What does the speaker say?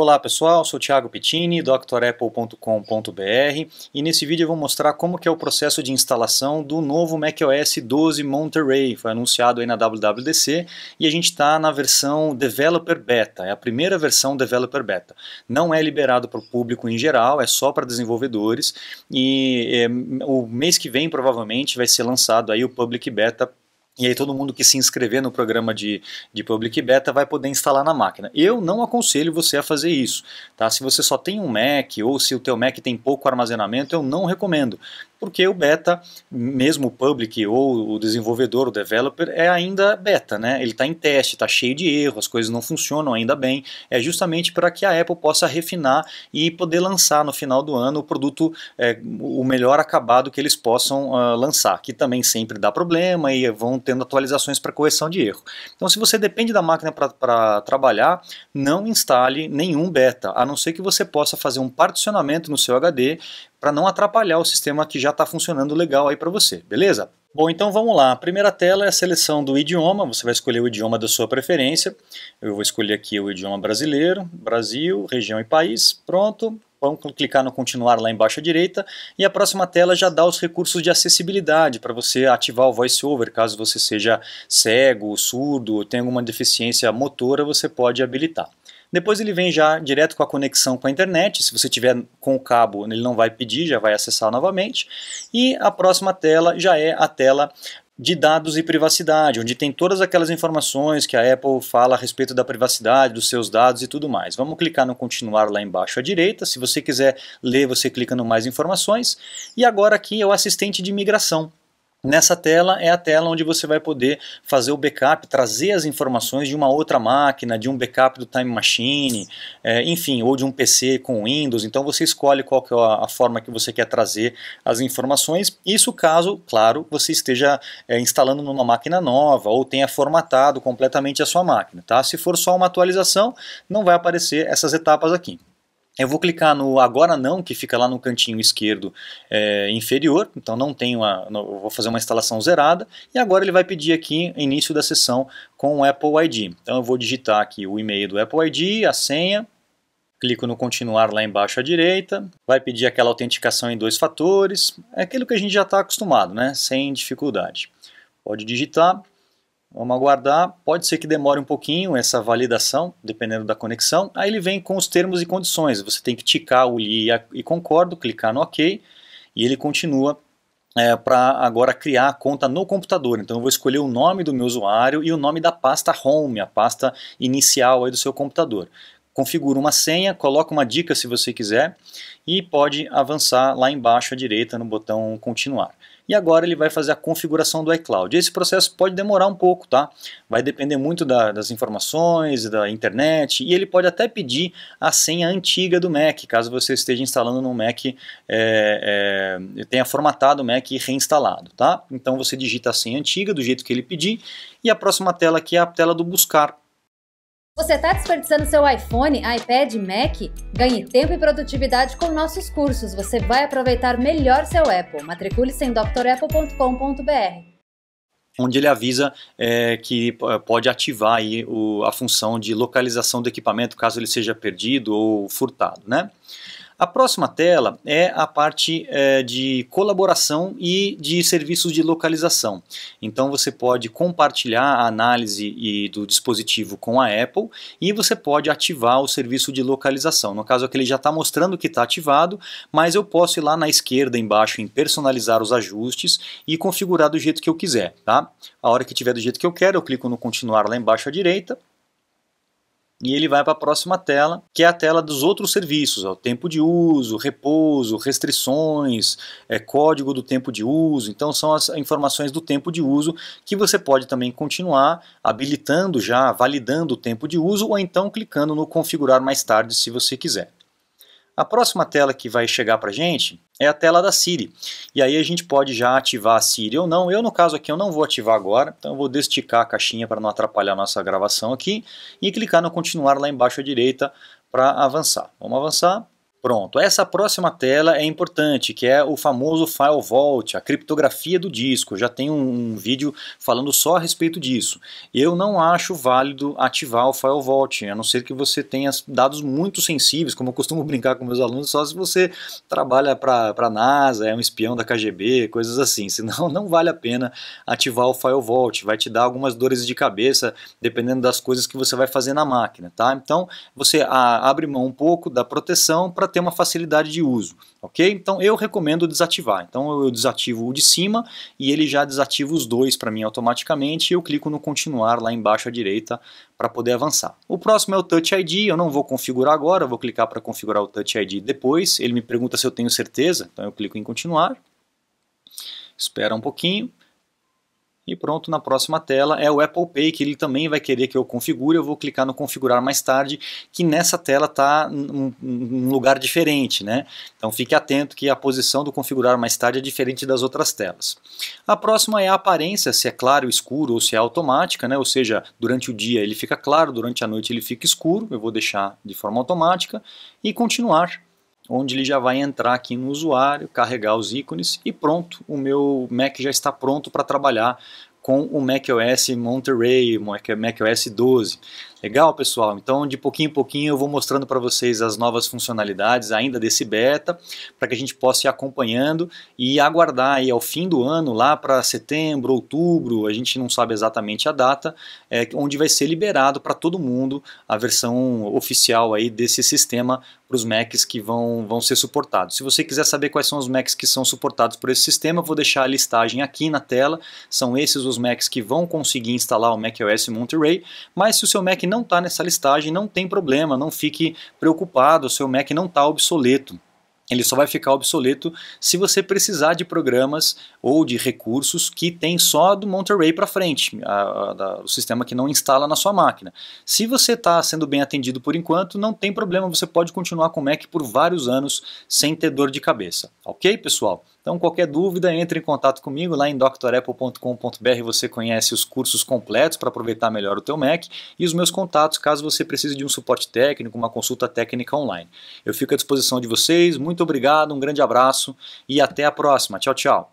Olá pessoal, sou Thiago Pittini, drapple.com.br e nesse vídeo eu vou mostrar como que é o processo de instalação do novo macOS 12 Monterey, foi anunciado aí na WWDC e a gente está na versão Developer Beta, é a primeira versão Developer Beta. Não é liberado para o público em geral, é só para desenvolvedores e é, o mês que vem provavelmente vai ser lançado aí o Public Beta e aí todo mundo que se inscrever no programa de, de Public Beta vai poder instalar na máquina. Eu não aconselho você a fazer isso. Tá? Se você só tem um Mac ou se o teu Mac tem pouco armazenamento, eu não recomendo porque o beta, mesmo o public ou o desenvolvedor, o developer, é ainda beta, né? Ele está em teste, está cheio de erros, as coisas não funcionam ainda bem. É justamente para que a Apple possa refinar e poder lançar no final do ano o produto, é, o melhor acabado que eles possam uh, lançar, que também sempre dá problema e vão tendo atualizações para correção de erro. Então, se você depende da máquina para trabalhar, não instale nenhum beta, a não ser que você possa fazer um particionamento no seu HD para não atrapalhar o sistema que já está funcionando legal aí para você, beleza? Bom, então vamos lá. A primeira tela é a seleção do idioma, você vai escolher o idioma da sua preferência. Eu vou escolher aqui o idioma brasileiro, Brasil, região e país, pronto. Vamos clicar no continuar lá embaixo à direita e a próxima tela já dá os recursos de acessibilidade para você ativar o voiceover caso você seja cego, surdo ou tenha alguma deficiência motora, você pode habilitar. Depois ele vem já direto com a conexão com a internet, se você tiver com o cabo ele não vai pedir, já vai acessar novamente. E a próxima tela já é a tela de dados e privacidade, onde tem todas aquelas informações que a Apple fala a respeito da privacidade, dos seus dados e tudo mais. Vamos clicar no continuar lá embaixo à direita. Se você quiser ler, você clica no mais informações. E agora aqui é o assistente de migração. Nessa tela é a tela onde você vai poder fazer o backup, trazer as informações de uma outra máquina, de um backup do Time Machine, é, enfim, ou de um PC com Windows. Então você escolhe qual que é a forma que você quer trazer as informações. Isso caso, claro, você esteja é, instalando numa máquina nova ou tenha formatado completamente a sua máquina. Tá? Se for só uma atualização, não vai aparecer essas etapas aqui. Eu vou clicar no agora não, que fica lá no cantinho esquerdo é, inferior, então não tenho a, não, vou fazer uma instalação zerada, e agora ele vai pedir aqui início da sessão com o Apple ID. Então eu vou digitar aqui o e-mail do Apple ID, a senha, clico no continuar lá embaixo à direita, vai pedir aquela autenticação em dois fatores, é aquilo que a gente já está acostumado, né? sem dificuldade. Pode digitar, Vamos aguardar, pode ser que demore um pouquinho essa validação, dependendo da conexão. Aí ele vem com os termos e condições. Você tem que ticar o li e concordo, clicar no OK e ele continua é, para agora criar a conta no computador. Então eu vou escolher o nome do meu usuário e o nome da pasta home, a pasta inicial aí do seu computador. Configura uma senha, coloca uma dica se você quiser e pode avançar lá embaixo à direita no botão continuar e agora ele vai fazer a configuração do iCloud. Esse processo pode demorar um pouco, tá? Vai depender muito da, das informações, da internet, e ele pode até pedir a senha antiga do Mac, caso você esteja instalando no Mac, é, é, tenha formatado o Mac e reinstalado, tá? Então você digita a senha antiga do jeito que ele pedir, e a próxima tela aqui é a tela do buscar você está desperdiçando seu iPhone, iPad, Mac? Ganhe tempo e produtividade com nossos cursos. Você vai aproveitar melhor seu Apple. Matricule-se em drapple.com.br. Onde ele avisa é, que pode ativar aí o, a função de localização do equipamento caso ele seja perdido ou furtado, né? A próxima tela é a parte é, de colaboração e de serviços de localização. Então você pode compartilhar a análise e, do dispositivo com a Apple e você pode ativar o serviço de localização. No caso aqui ele já está mostrando que está ativado, mas eu posso ir lá na esquerda embaixo em personalizar os ajustes e configurar do jeito que eu quiser. Tá? A hora que tiver do jeito que eu quero, eu clico no continuar lá embaixo à direita e ele vai para a próxima tela, que é a tela dos outros serviços, ó, tempo de uso, repouso, restrições, é, código do tempo de uso. Então são as informações do tempo de uso que você pode também continuar habilitando já, validando o tempo de uso ou então clicando no configurar mais tarde se você quiser. A próxima tela que vai chegar para a gente é a tela da Siri. E aí a gente pode já ativar a Siri ou não. Eu, no caso aqui, eu não vou ativar agora, então eu vou desticar a caixinha para não atrapalhar a nossa gravação aqui e clicar no continuar lá embaixo à direita para avançar. Vamos avançar. Pronto, essa próxima tela é importante, que é o famoso File Vault, a criptografia do disco. Eu já tem um, um, vídeo falando só a respeito disso. Eu não acho válido ativar o File Vault, a não ser que você tenha dados muito sensíveis, como eu costumo brincar com meus alunos, só se você trabalha para a NASA, é um espião da KGB, coisas assim. Senão não vale a pena ativar o File Vault, vai te dar algumas dores de cabeça, dependendo das coisas que você vai fazer na máquina, tá? Então, você ah, abre mão um pouco da proteção para para ter uma facilidade de uso, ok? Então eu recomendo desativar. Então eu desativo o de cima e ele já desativa os dois para mim automaticamente e eu clico no continuar lá embaixo à direita para poder avançar. O próximo é o Touch ID, eu não vou configurar agora, vou clicar para configurar o Touch ID depois. Ele me pergunta se eu tenho certeza, então eu clico em continuar. Espera um pouquinho. E pronto, na próxima tela é o Apple Pay, que ele também vai querer que eu configure. Eu vou clicar no configurar mais tarde, que nessa tela está um, um lugar diferente. Né? Então fique atento que a posição do configurar mais tarde é diferente das outras telas. A próxima é a aparência, se é claro, escuro ou se é automática, né? ou seja, durante o dia ele fica claro, durante a noite ele fica escuro. Eu vou deixar de forma automática e continuar onde ele já vai entrar aqui no usuário, carregar os ícones e pronto, o meu Mac já está pronto para trabalhar com o macOS Monterey, macOS 12. Legal, pessoal. Então, de pouquinho em pouquinho eu vou mostrando para vocês as novas funcionalidades ainda desse beta, para que a gente possa ir acompanhando e aguardar aí ao fim do ano, lá para setembro, outubro, a gente não sabe exatamente a data, é, onde vai ser liberado para todo mundo a versão oficial aí desse sistema para os Macs que vão, vão ser suportados. Se você quiser saber quais são os Macs que são suportados por esse sistema, eu vou deixar a listagem aqui na tela. São esses os Macs que vão conseguir instalar o macOS Monterey, mas se o seu Mac não está nessa listagem, não tem problema, não fique preocupado, o seu Mac não está obsoleto. Ele só vai ficar obsoleto se você precisar de programas ou de recursos que tem só do Monterey para frente, a, a, o sistema que não instala na sua máquina. Se você está sendo bem atendido por enquanto, não tem problema, você pode continuar com o Mac por vários anos sem ter dor de cabeça. Ok, pessoal? Então, qualquer dúvida, entre em contato comigo lá em drapple.com.br. Você conhece os cursos completos para aproveitar melhor o teu Mac e os meus contatos caso você precise de um suporte técnico, uma consulta técnica online. Eu fico à disposição de vocês. Muito obrigado, um grande abraço e até a próxima. Tchau, tchau.